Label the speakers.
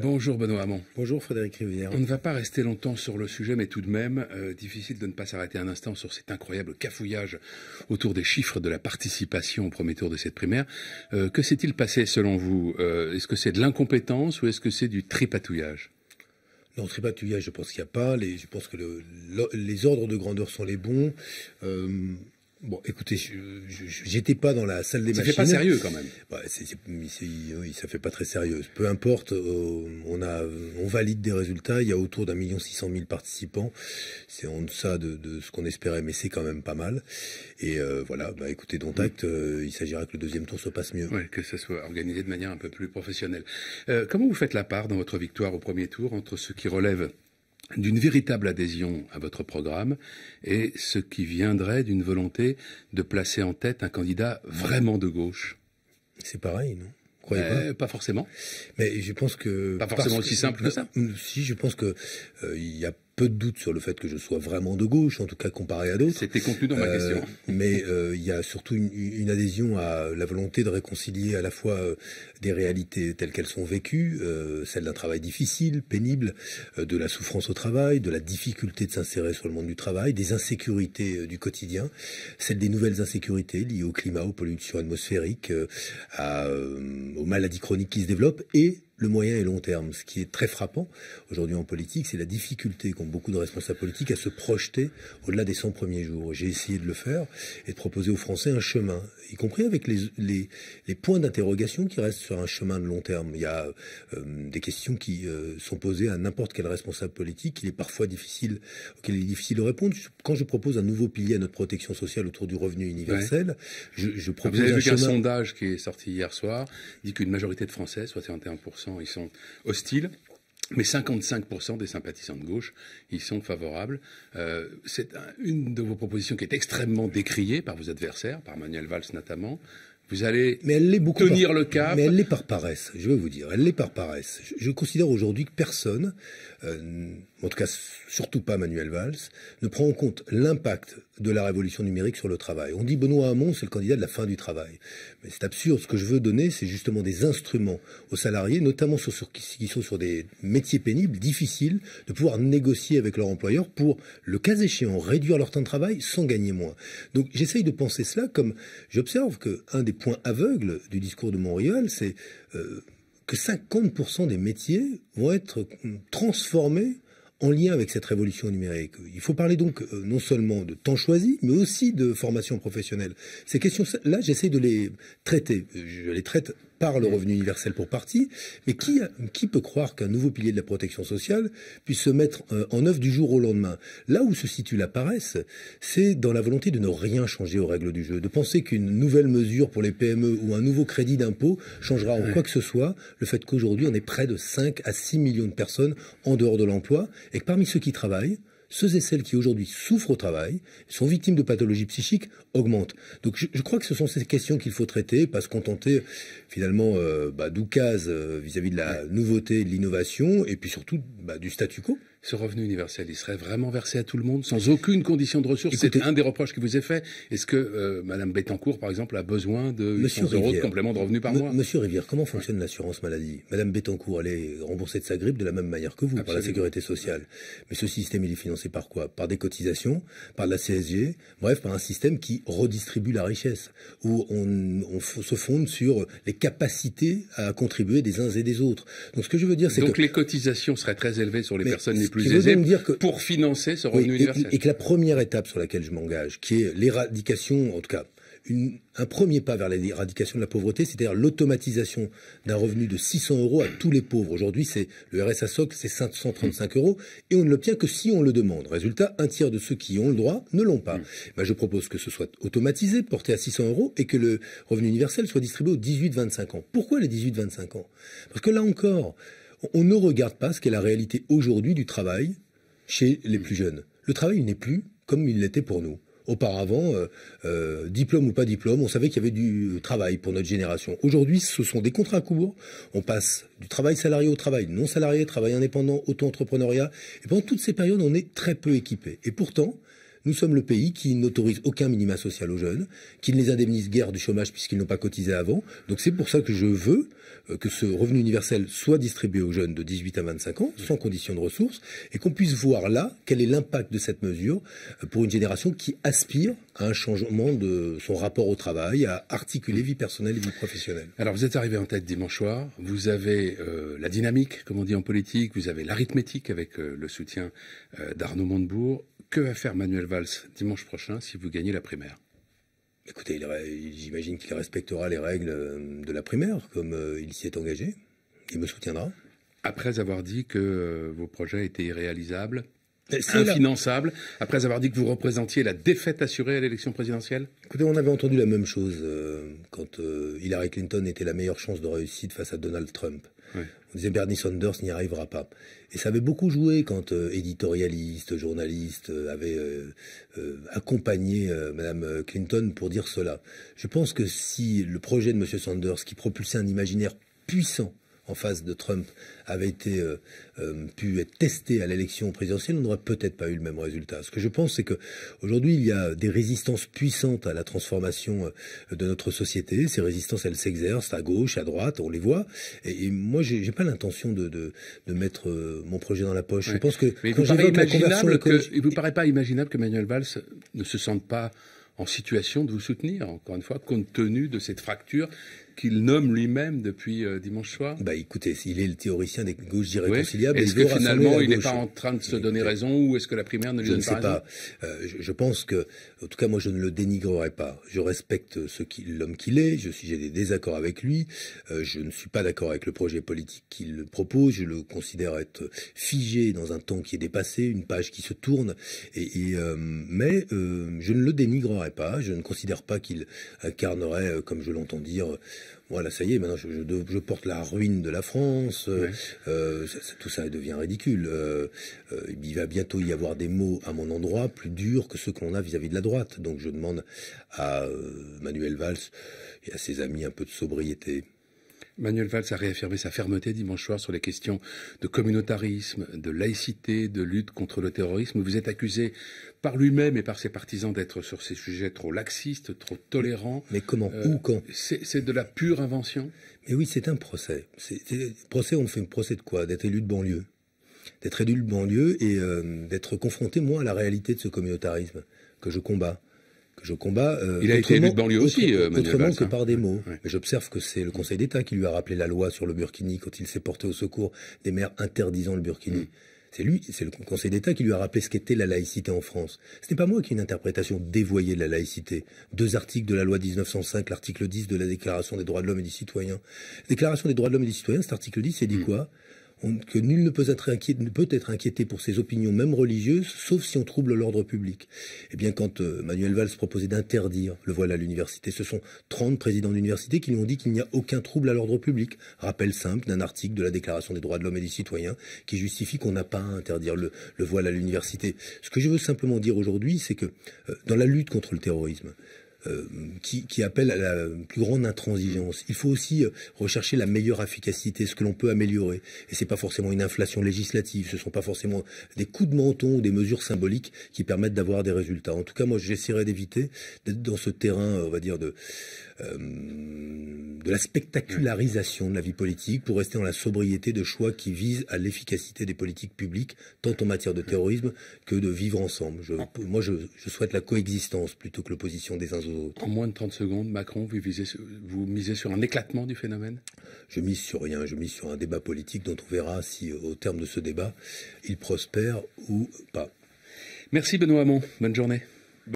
Speaker 1: Bonjour Benoît Hamon.
Speaker 2: Bonjour Frédéric Rivière. On ne
Speaker 1: va pas rester longtemps sur le sujet, mais tout de même, euh, difficile de ne pas s'arrêter un instant sur cet incroyable cafouillage autour des chiffres de la participation au premier tour de cette primaire. Euh, que s'est-il passé selon vous euh, Est-ce que c'est de l'incompétence ou est-ce que c'est
Speaker 2: du tripatouillage non, tripatouillage, je pense qu'il n'y a pas. je pense que les ordres de grandeur sont les bons. Bon, écoutez, j'étais pas dans la salle des machines. Ça fait pas sérieux quand même. oui, ça fait pas très sérieux. Peu importe, euh, on valide des résultats. Il y a autour d'un million six cent mille participants. C'est en deçà de, ce qu'on espérait, mais c'est quand même pas mal. Et euh, voilà, bah, écoutez, donc euh, il s'agira que le deuxième tour se passe mieux. Oui, que ça soit organisé de manière un peu plus professionnelle. comment vous faites la part
Speaker 1: dans votre victoire au premier tour entre ceux qui relèvent d'une véritable adhésion à votre programme et ce qui viendrait d'une volonté de placer en tête un candidat vraiment
Speaker 2: de gauche C'est pareil, non Croyez euh, pas. forcément. Mais je pense que pas forcément aussi simple que ça. Si, je pense que euh, il y a peu de doute sur le fait que je sois vraiment de gauche, en tout cas comparé à d'autres. C'était conclu dans ma euh, question. mais euh, il y a surtout une, adhésion à la volonté de réconcilier à la fois euh, des réalités telles qu'elles sont vécues, celles d'un travail difficile, pénible, de la souffrance au travail, de la difficulté de s'insérer sur le monde du travail, des insécurités du quotidien, celle des nouvelles insécurités liées au climat, aux pollutions atmosphériques, aux maladies chroniques qui se développent et le moyen et long terme. Ce qui est très frappant aujourd'hui en politique, c'est la difficulté qu'ont beaucoup de responsables politiques à se projeter au-delà des 100 premiers jours. J'ai essayé de le faire et de proposer aux Français un chemin, y compris avec les, points d'interrogation qui restent sur un chemin de long terme. Il y a euh, des questions qui euh, sont posées à n'importe quel responsable politique, il est parfois difficile, auquel il est difficile de répondre. Quand je propose un nouveau pilier à notre protection sociale autour du revenu universel, je, ah, propose un sondage
Speaker 1: qui est sorti hier soir dit qu'une majorité de Français, 61%, ils sont hostiles. Mais 55% des sympathisants de gauche ils sont favorables. Euh, c'est une de vos propositions qui est extrêmement décriée par vos adversaires, par Manuel Valls notamment.
Speaker 2: Vous allez mais elle beaucoup tenir le cap. Mais elle l'est par paresse, je veux vous dire. Elle l'est par paresse. Je, considère aujourd'hui que personne, euh, en tout cas surtout pas Manuel Valls, ne prend en compte l'impact de la révolution numérique sur le travail. On dit Benoît Hamon, c'est le candidat de la fin du travail. Mais c'est absurde. Ce que je veux donner, c'est justement des instruments aux salariés, notamment ceux qui sont sur des métiers pénibles, difficiles, de pouvoir négocier avec leur employeur pour, le cas échéant, réduire leur temps de travail sans gagner moins. Donc j'essaye de penser cela comme j'observe qu'un des points aveugles du discours de Montréal, c'est euh, que 50% des métiers vont être euh, transformés en lien avec cette révolution numérique. Il faut parler donc euh, non seulement de temps choisi, mais aussi de formation professionnelle. Ces questions-là, j'essaie de les traiter. Euh, je les traite par le revenu universel pour partie, mais qui, peut croire qu'un nouveau pilier de la protection sociale puisse se mettre euh, en œuvre du jour au lendemain Là où se situe la paresse, c'est dans la volonté de ne rien changer aux règles du jeu, de penser qu'une nouvelle mesure pour les PME ou un nouveau crédit d'impôt changera en quoi que ce soit le fait qu'aujourd'hui on est près de 5 à 6 millions de personnes en dehors de l'emploi et que parmi ceux qui travaillent, ceux et celles qui aujourd'hui souffrent au travail, sont victimes de pathologies psychiques, augmentent. Donc je, crois que ce sont ces questions qu'il faut traiter, pas se contenter finalement euh, bah, euh vis-à-vis de la nouveauté, de l'innovation, et puis surtout bah, du statu quo ce revenu universel, il serait vraiment versé à tout le monde, sans aucune
Speaker 1: condition de ressources C'était un des reproches que vous avez fait. Est-ce que euh, Madame Bettencourt, par exemple, a besoin de 800 euros de complément de
Speaker 2: revenu par mois Monsieur Rivière, comment fonctionne l'assurance maladie Madame Bettencourt, elle est remboursée de sa grippe de la même manière que vous, par la Sécurité sociale. Mais ce système, il est financé par quoi Par des cotisations, par de la CSG, bref, par un système qui redistribue la richesse, où on, se fonde sur les capacités à contribuer des uns et des autres. Donc ce que je veux dire, c'est que... Donc
Speaker 1: les cotisations seraient très élevées sur les personnes
Speaker 2: pour financer ce revenu universel. Et, que la première étape sur laquelle je m'engage, qui est l'éradication, en tout cas, un premier pas vers l'éradication de la pauvreté, c'est-à-dire l'automatisation d'un revenu de 600 euros à tous les pauvres. Aujourd'hui, c'est le RSA SOC, c'est 535 euros, et on ne l'obtient que si on le demande. Résultat, un tiers de ceux qui ont le droit ne l'ont pas. Mmh. Bah, je propose que ce soit automatisé, porté à 600 euros, et que le revenu universel soit distribué aux 18-25 ans. Pourquoi les 18-25 ans Parce que là encore, on ne regarde pas ce qu'est la réalité aujourd'hui du travail chez les plus jeunes. Le travail n'est plus comme il l'était pour nous. Auparavant, euh, euh, diplôme ou pas diplôme, on savait qu'il y avait du travail pour notre génération. Aujourd'hui, ce sont des contrats courts. On passe du travail salarié au travail non salarié, travail indépendant, auto-entrepreneuriat. Et pendant toutes ces périodes, on est très peu équipé. Et pourtant, nous sommes le pays qui n'autorise aucun minima social aux jeunes, qui ne les indemnise guère du chômage puisqu'ils n'ont pas cotisé avant. Donc c'est pour ça que je veux euh, que ce revenu universel soit distribué aux jeunes de 18 à 25 ans, sans condition de ressources, et qu'on puisse voir là quel est l'impact de cette mesure euh, pour une génération qui aspire à un changement de son rapport au travail, à articuler vie personnelle et vie professionnelle. Alors vous êtes arrivé en tête dimanche soir, vous avez euh, la dynamique, comme on
Speaker 1: dit en politique, vous avez l'arithmétique avec le soutien d'Arnaud Montebourg, que va faire Manuel Valls dimanche prochain si vous gagnez la primaire
Speaker 2: Écoutez, j'imagine qu'il respectera les règles euh, de la primaire, comme euh, il s'y est engagé. Il me soutiendra. Après avoir dit que euh, vos projets étaient irréalisables, infinançable,
Speaker 1: après avoir dit que vous représentiez la défaite assurée à l'élection présidentielle
Speaker 2: Écoutez, on avait entendu la même chose euh, quand euh, Hillary Clinton était la meilleure chance de réussite face à Donald Trump. On disait Bernie Sanders n'y arrivera pas. Et ça avait beaucoup joué quand euh, éditorialistes, journalistes avaient accompagné Mme Clinton pour dire cela. Je pense que si le projet de M. Sanders, qui propulsait un imaginaire puissant en face de Trump avait été euh, euh, pu être testé à l'élection présidentielle, on n'aurait peut-être pas eu le même résultat. Ce que je pense, c'est que aujourd'hui, il y a des résistances puissantes à la transformation euh, de notre société. Ces résistances, elles s'exercent à gauche, à droite, on les voit. Et, moi, je n'ai pas l'intention de, mettre mon projet dans la poche. Je pense que quand il vous paraît pas imaginable que
Speaker 1: Manuel Valls ne se sente pas en situation de vous soutenir, encore une fois, compte tenu de cette fracture qu'il nomme lui-même depuis euh, dimanche soir Bah écoutez, il est le théoricien des gauches irréconciliables. Est-ce que finalement il n'est pas en train de se donner raison ou est-ce que la primaire ne lui pas je ne sais pas,
Speaker 2: euh, je, pense que, en tout cas moi je ne le dénigrerai pas. Je respecte l'homme qu'il est, j'ai des désaccords avec lui, euh, je ne suis pas d'accord avec le projet politique qu'il propose, je le considère être figé dans un temps qui est dépassé, une page qui se tourne, mais je ne le dénigrerai pas, je ne considère pas qu'il incarnerait, comme je l'entends dire, voilà, ça y est, maintenant je, porte la ruine de la France, euh, euh, tout ça devient ridicule. Euh, il va bientôt y avoir des mots à mon endroit plus durs que ceux qu'on a vis à -vis de la droite. Donc je demande à Manuel Valls et à ses amis un peu de sobriété. Manuel Valls a réaffirmé sa fermeté dimanche soir sur les questions
Speaker 1: de communautarisme, de laïcité, de lutte contre le terrorisme. Vous êtes accusé par lui-même et par ses partisans d'être sur ces sujets trop laxistes, trop tolérants. Mais comment
Speaker 2: euh, Où Quand C'est de la pure invention Mais oui, c'est un procès. procès, on fait un procès de quoi D'être élu de banlieue. D'être élu de banlieue et euh, d'être confronté, moi, à la réalité de ce communautarisme que je combats je combats. Euh, il a été élu de banlieue aussi, euh, Autrement que hein. par des mots. Mais j'observe que c'est le Conseil d'État qui lui a rappelé la loi sur le burkini quand il s'est porté au secours des maires interdisant le burkini. Mm. C'est lui, c'est le Conseil d'État qui lui a rappelé ce qu'était la laïcité en France. Ce n'est pas moi qui ai une interprétation dévoyée de la laïcité. Deux articles de la loi 1905, l'article 10 de la Déclaration des droits de l'homme et du citoyen. Déclaration des droits de l'homme et des citoyens, cet article 10, c'est dit mm. quoi que nul ne peut, être inquiété, ne peut être inquiété pour ses opinions, même religieuses, sauf si on trouble l'ordre public. Eh bien, quand euh, Manuel Valls proposait d'interdire le voile à l'université, ce sont 30 présidents d'université qui lui ont dit qu'il n'y a aucun trouble à l'ordre public. Rappel simple d'un article de la Déclaration des droits de l'homme et des citoyens qui justifie qu'on n'a pas à interdire le, voile à l'université. Ce que je veux simplement dire aujourd'hui, c'est que euh, dans la lutte contre le terrorisme, euh, qui, appelle à la plus grande intransigeance. Il faut aussi euh, rechercher la meilleure efficacité, ce que l'on peut améliorer. Et ce n'est pas forcément une inflation législative, ce ne sont pas forcément des coups de menton ou des mesures symboliques qui permettent d'avoir des résultats. En tout cas, moi, j'essaierai d'éviter d'être dans ce terrain, euh, on va dire, de, de la spectacularisation de la vie politique pour rester dans la sobriété de choix qui visent à l'efficacité des politiques publiques, tant en matière de terrorisme que de vivre ensemble. moi, je, je souhaite la coexistence plutôt que l'opposition des uns aux euh, en moins de 30 secondes, Macron, vous, vous misez sur un éclatement du phénomène Je mise sur rien. Je mise sur un débat politique dont on verra si, euh, au terme de ce débat, il prospère ou pas. Merci Benoît Hamon.
Speaker 1: Bonne journée.